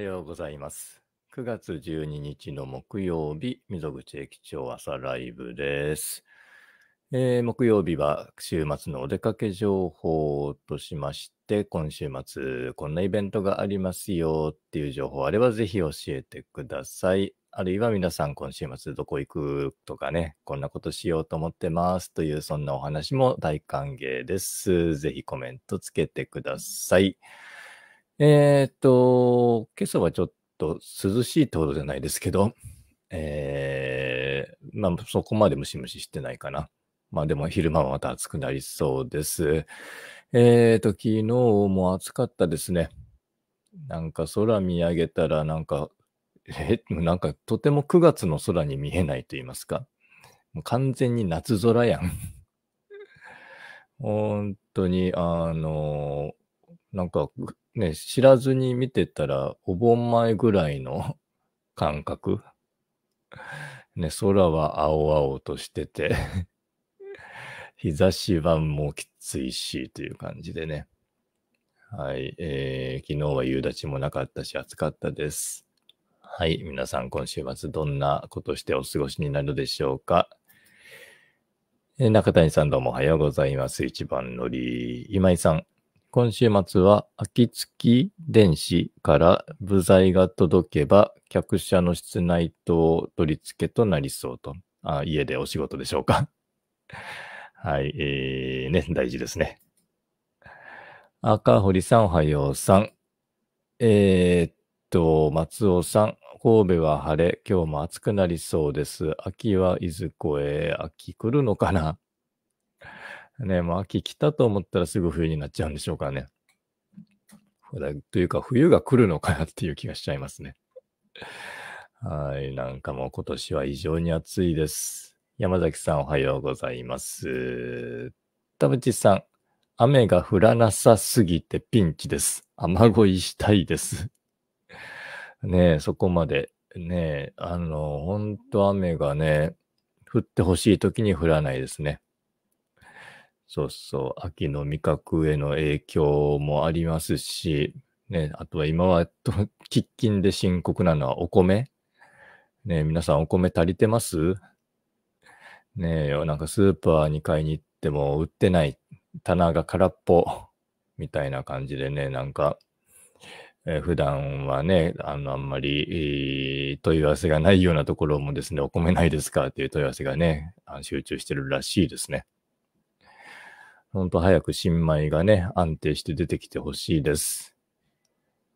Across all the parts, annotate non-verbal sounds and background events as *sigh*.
はようございます。9月12日の木曜日、溝口駅長朝ライブです。えー、木曜日は週末のお出かけ情報としまして、今週末こんなイベントがありますよっていう情報あればぜひ教えてください。あるいは皆さん今週末どこ行くとかね、こんなことしようと思ってますというそんなお話も大歓迎です。ぜひコメントつけてください。えー、っと、今朝はちょっと涼しいってほどじゃないですけど、えー、まあそこまでムシムシしてないかな。まあでも昼間はまた暑くなりそうです。えっ、と、昨日も暑かったですね。なんか空見上げたらなんか、え、なんかとても9月の空に見えないと言いますか。完全に夏空やん。*laughs* 本当に、あの、なんかね、知らずに見てたら、お盆前ぐらいの *laughs* 感覚。*laughs* ね、空は青々としてて *laughs* 日差しはもうきついし、という感じでね。はい、えー、昨日は夕立もなかったし、暑かったです。はい、皆さん今週末どんなことしてお過ごしになるでしょうか。え中谷さんどうもおはようございます。一番乗り、今井さん今週末は、秋月電子から部材が届けば、客車の室内灯取り付けとなりそうと。あ家でお仕事でしょうか。*laughs* はい、えー、ね、大事ですね。赤堀さん、おはようさん。えー、っと、松尾さん、神戸は晴れ、今日も暑くなりそうです。秋は伊豆越え、秋来るのかなね、もう秋来たと思ったらすぐ冬になっちゃうんでしょうかね。というか、冬が来るのかなっていう気がしちゃいますね。はい、なんかもう今年は異常に暑いです。山崎さんおはようございます。田淵さん、雨が降らなさすぎてピンチです。雨乞いしたいです。ねえ、そこまで。ねえ、あの、ほんと雨がね、降ってほしい時に降らないですね。そうそう、秋の味覚への影響もありますし、ね、あとは今は喫緊で深刻なのはお米。ね、皆さんお米足りてますねえ、なんかスーパーに買いに行っても売ってない棚が空っぽ *laughs* みたいな感じでね、なんか、え普段はね、あの、あんまり、えー、問い合わせがないようなところもですね、お米ないですかっていう問い合わせがね、集中してるらしいですね。ほんと早く新米がね、安定して出てきてほしいです。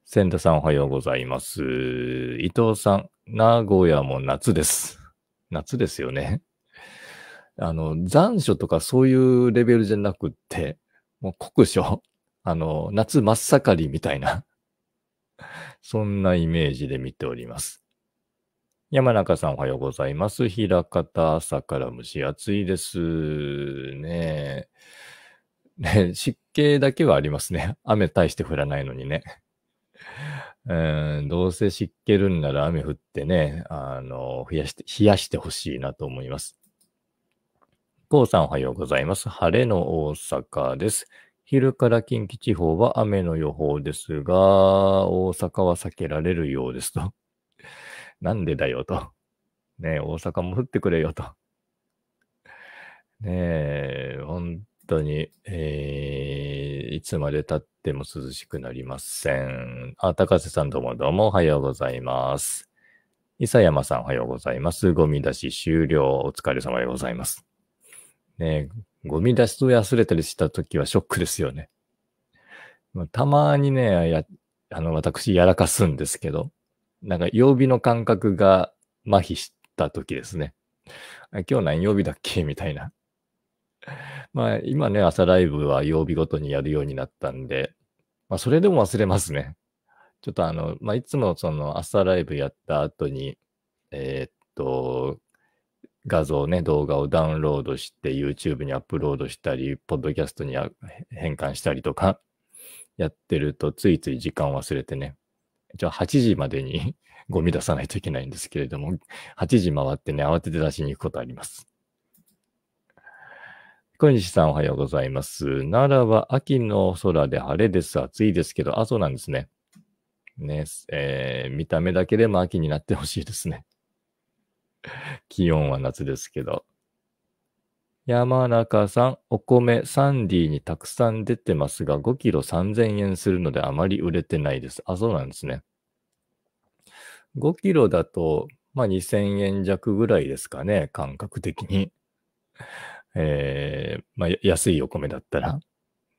千田さんおはようございます。伊藤さん、名古屋も夏です。夏ですよね。あの、残暑とかそういうレベルじゃなくって、もう酷暑。あの、夏真っ盛りみたいな。そんなイメージで見ております。山中さんおはようございます。平方朝から蒸し暑いです。ねえ。ね、湿気だけはありますね。*laughs* 雨大して降らないのにね。*laughs* うん、どうせ湿気るんなら雨降ってね、あの、増やして、冷やしてほしいなと思います。こうさんおはようございます。晴れの大阪です。昼から近畿地方は雨の予報ですが、大阪は避けられるようですと。*laughs* なんでだよと。ね大阪も降ってくれよと。ねえ、本当に、えー、いつまで経っても涼しくなりません。あ、高瀬さんどうもどうもおはようございます。伊佐山さんおはようございます。ゴミ出し終了。お疲れ様でございます。ねゴミ出しと忘れたりした時はショックですよね。たまにね、や、あの、私やらかすんですけど、なんか曜日の感覚が麻痺した時ですね。今日何曜日だっけみたいな。まあ、今ね、朝ライブは曜日ごとにやるようになったんで、まあ、それでも忘れますね。ちょっとあの、まあ、いつもその朝ライブやった後に、えー、っと、画像ね、動画をダウンロードして、YouTube にアップロードしたり、ポッドキャストに変換したりとか、やってると、ついつい時間を忘れてね、一応8時までに *laughs* ゴミ出さないといけないんですけれども、8時回ってね、慌てて出しに行くことあります。小西さんおはようございます。奈良は秋の空で晴れです。暑いですけど、あ、そうなんですね。ね、えー、見た目だけでも秋になってほしいですね。*laughs* 気温は夏ですけど。山中さん、お米サンディにたくさん出てますが、5キロ3000円するのであまり売れてないです。あ、そうなんですね。5キロだと、まあ、2000円弱ぐらいですかね、感覚的に。えー、まあ、安いお米だったら、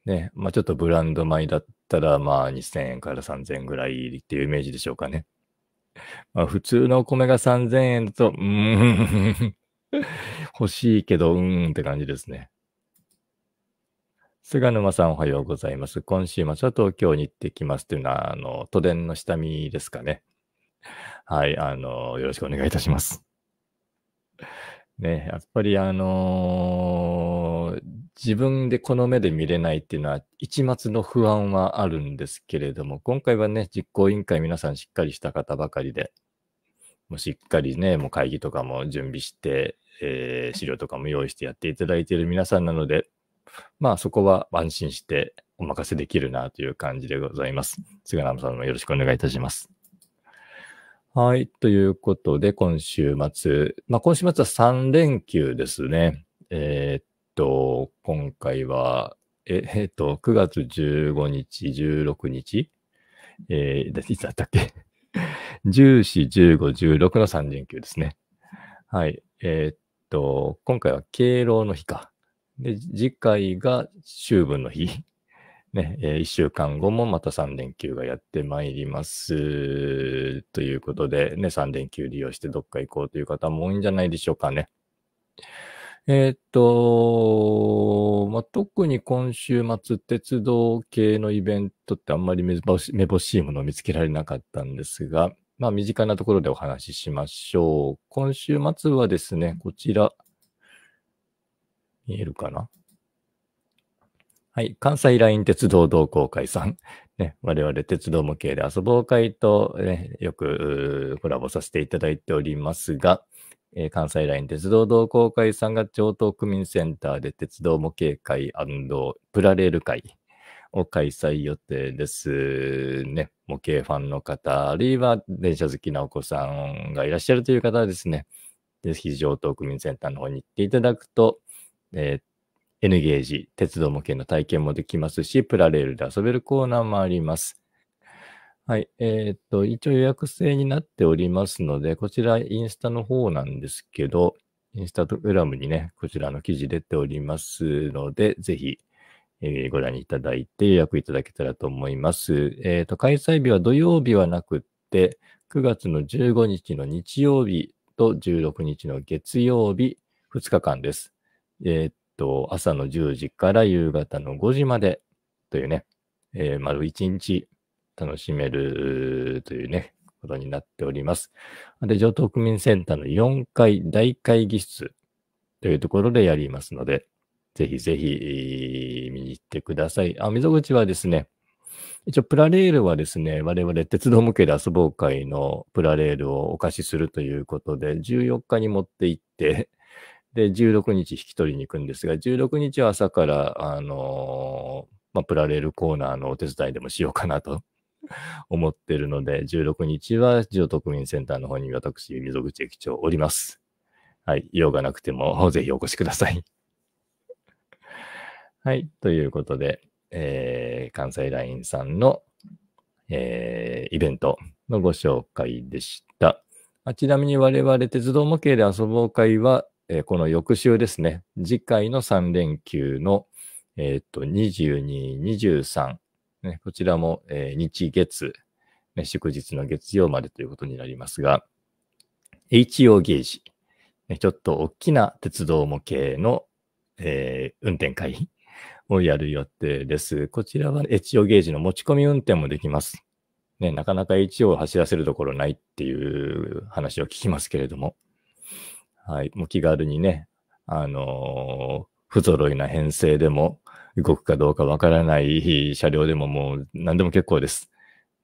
ね、まあ、ちょっとブランド米だったら、まあ、2000円から3000円ぐらいっていうイメージでしょうかね。まあ、普通のお米が3000円だと、うーん *laughs* 欲しいけど、うーんって感じですね。菅沼さんおはようございます。今週末は東京に行ってきますというのは、あの、都電の下見ですかね。はい、あの、よろしくお願いいたします。ね、やっぱりあのー、自分でこの目で見れないっていうのは、一抹の不安はあるんですけれども、今回はね、実行委員会皆さんしっかりした方ばかりで、もうしっかりね、もう会議とかも準備して、えー、資料とかも用意してやっていただいている皆さんなので、まあそこは安心してお任せできるなという感じでございます。菅波さんもよろしくお願いいたします。はい。ということで、今週末。まあ、今週末は3連休ですね。えー、っと、今回は、え、えっと、9月15日、16日えー、いつだったっけ ?14、15、16の3連休ですね。はい。えー、っと、今回は敬老の日か。で、次回が秋分の日。ね、えー、1週間後もまた3連休がやってまいります。ということで、ね、3連休利用してどっか行こうという方も多いんじゃないでしょうかね。えっと、まあ、特に今週末、鉄道系のイベントってあんまり目ぼしいものを見つけられなかったんですが、まあ、身近なところでお話ししましょう。今週末はですね、こちら、見えるかなはい。関西ライン鉄道同好会さん。ね、我々鉄道模型で遊ぼう会と、ね、よくコラボさせていただいておりますが、えー、関西ライン鉄道同好会さんが上東区民センターで鉄道模型会プラレール会を開催予定ですね。模型ファンの方、あるいは電車好きなお子さんがいらっしゃるという方はですね、ぜひ上東区民センターの方に行っていただくと、えー、N ゲージ、鉄道模型の体験もできますし、プラレールで遊べるコーナーもあります。はい。えー、っと、一応予約制になっておりますので、こちらインスタの方なんですけど、インスタグラムにね、こちらの記事出ておりますので、ぜひ、えー、ご覧いただいて予約いただけたらと思います。えー、っと、開催日は土曜日はなくって、9月の15日の日曜日と16日の月曜日、2日間です。えー、っと、朝の10時から夕方の5時までというね、えー、丸1日楽しめるというね、ことになっております。で、上東区民センターの4階大会議室というところでやりますので、ぜひぜひ見に行ってください。あ、溝口はですね、一応プラレールはですね、我々鉄道向けで遊ぼう会のプラレールをお貸しするということで、14日に持って行って、で、16日引き取りに行くんですが、16日は朝から、あのー、まあ、プラレールコーナーのお手伝いでもしようかなと *laughs* 思ってるので、16日はジオ特民センターの方に私、溝口駅長おります。はい、用がなくても *laughs* ぜひお越しください。*laughs* はい、ということで、えー、関西ラインさんの、えー、イベントのご紹介でした。あちなみに我々鉄道模型で遊ぼう会は、えー、この翌週ですね、次回の3連休の、えー、っと、22、23、ね、こちらも、えー、日月、ね、祝日の月曜までということになりますが、HO ゲージ、ね、ちょっと大きな鉄道模型の、えー、運転会 *laughs* をやる予定です。こちらは HO ゲージの持ち込み運転もできます。ね、なかなか HO を走らせるところないっていう話を聞きますけれども、はい、もう気軽にね、あのー、不揃いな編成でも、動くかどうかわからない車両でももう何でも結構です。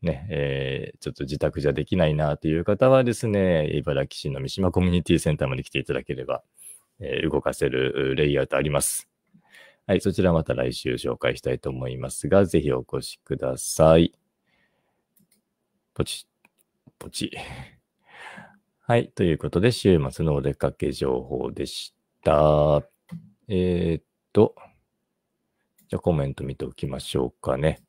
ね、えー、ちょっと自宅じゃできないなという方はですね、茨城市の三島コミュニティセンターまで来ていただければ、えー、動かせるレイアウトあります。はい、そちらまた来週紹介したいと思いますが、ぜひお越しください。ポチ、ポチ。はい。ということで、週末のお出かけ情報でした。えー、っと、じゃあコメント見ておきましょうかね。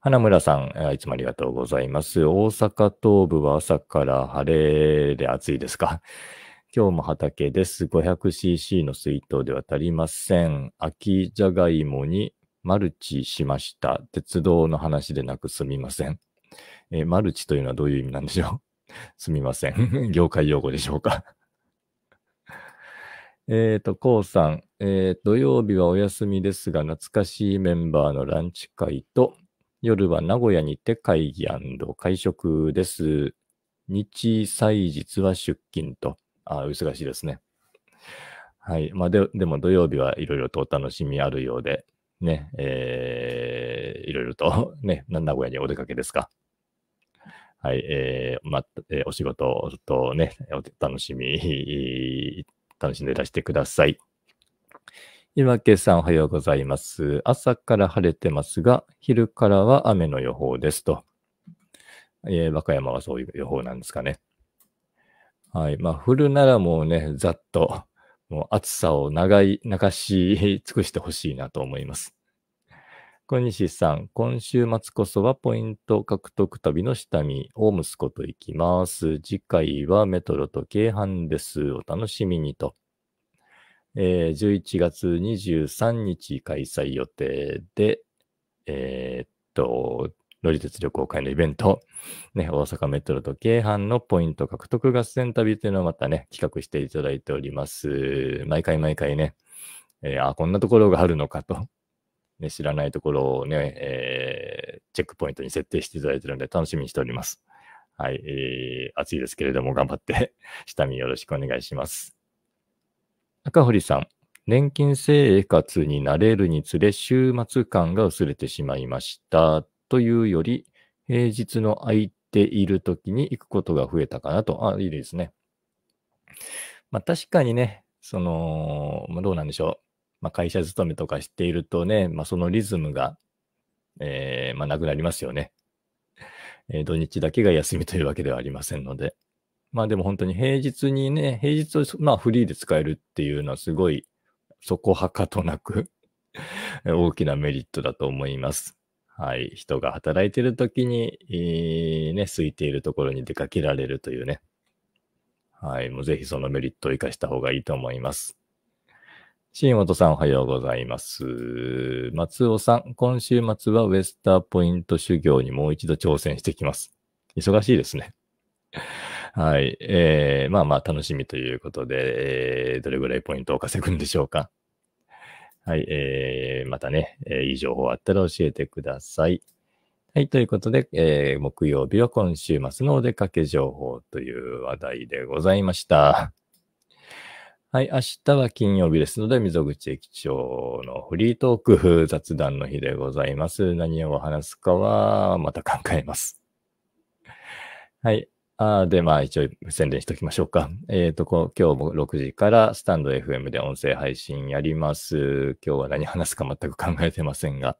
花村さん、いつもありがとうございます。大阪東部は朝から晴れで暑いですか *laughs* 今日も畑です。500cc の水筒では足りません。秋じゃがいもにマルチしました。鉄道の話でなくすみません。えマルチというのはどういう意味なんでしょうすみません。*laughs* 業界用語でしょうか *laughs* えっと、こうさん、えー、土曜日はお休みですが、懐かしいメンバーのランチ会と、夜は名古屋にて会議会食です。日祭日は出勤と。あ、忙しいですね。はい。まあ、で、でも土曜日はいろいろとお楽しみあるようで、ね、えー、いろいろと、ね、名古屋にお出かけですか。はい、えー、ま、えー、お仕事をっとね、お楽しみ、*laughs* 楽しんでいらしてください。今けさんおはようございます。朝から晴れてますが、昼からは雨の予報ですと。えー、和歌山はそういう予報なんですかね。はい。まあ、降るならもうね、ざっと、もう暑さを長い、流し尽くしてほしいなと思います。小西さん、今週末こそはポイント獲得旅の下見を息子と行きます。次回はメトロと京阪です。お楽しみにと。えー、11月23日開催予定で、えー、っと、乗り鉄旅行会のイベント、ね、大阪メトロと京阪のポイント獲得合戦旅というのをまたね、企画していただいております。毎回毎回ね、えー、あ、こんなところがあるのかとね、知らないところをね、えー、チェックポイントに設定していただいてるので楽しみにしております。はい、えー、暑いですけれども頑張って *laughs* 下見よろしくお願いします。赤堀さん、年金生活になれるにつれ週末感が薄れてしまいました。というより、平日の空いている時に行くことが増えたかなと。あ、いいですね。まあ確かにね、その、まあ、どうなんでしょう。まあ、会社勤めとかしているとね、まあ、そのリズムが、えー、まあ、なくなりますよね。えー、土日だけが休みというわけではありませんので。まあでも本当に平日にね、平日をまあフリーで使えるっていうのはすごい、そこはかとなく *laughs* 大きなメリットだと思います。はい。人が働いてる時に、えー、ね、空いているところに出かけられるというね。はい。もうぜひそのメリットを活かした方がいいと思います。新本さんおはようございます。松尾さん、今週末はウエスターポイント修行にもう一度挑戦してきます。忙しいですね。*laughs* はい。えー、まあまあ楽しみということで、えー、どれぐらいポイントを稼ぐんでしょうか。はい。えー、またね、えー、いい情報あったら教えてください。はい。ということで、えー、木曜日は今週末のお出かけ情報という話題でございました。はい、明日は金曜日ですので、溝口駅長のフリートーク雑談の日でございます。何を話すかは、また考えます。はい。あで、まあ一応宣伝しときましょうか。えっ、ー、とこ、今日も6時からスタンド FM で音声配信やります。今日は何話すか全く考えてませんが。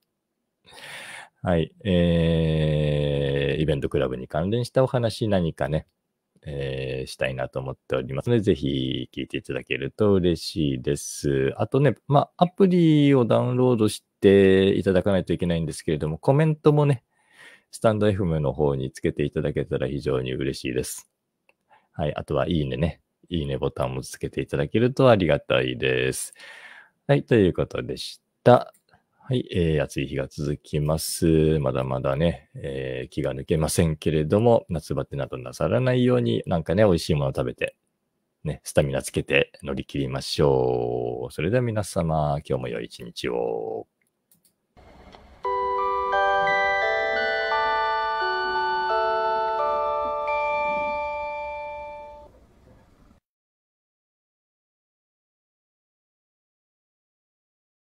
はい。えー、イベントクラブに関連したお話何かね、えー、したいなと思っておりますので、ぜひ聞いていただけると嬉しいです。あとね、まあ、アプリをダウンロードしていただかないといけないんですけれども、コメントもね、スタンド FM の方につけていただけたら非常に嬉しいです。はい、あとは、いいねね。いいねボタンもつけていただけるとありがたいです。はい、ということでした。はい、えー、暑い日が続きます。まだまだね、えー、気が抜けませんけれども、夏バテなどなさらないように、なんかね、美味しいもの食べて、ね、スタミナつけて乗り切りましょう。それでは皆様、今日も良い一日を。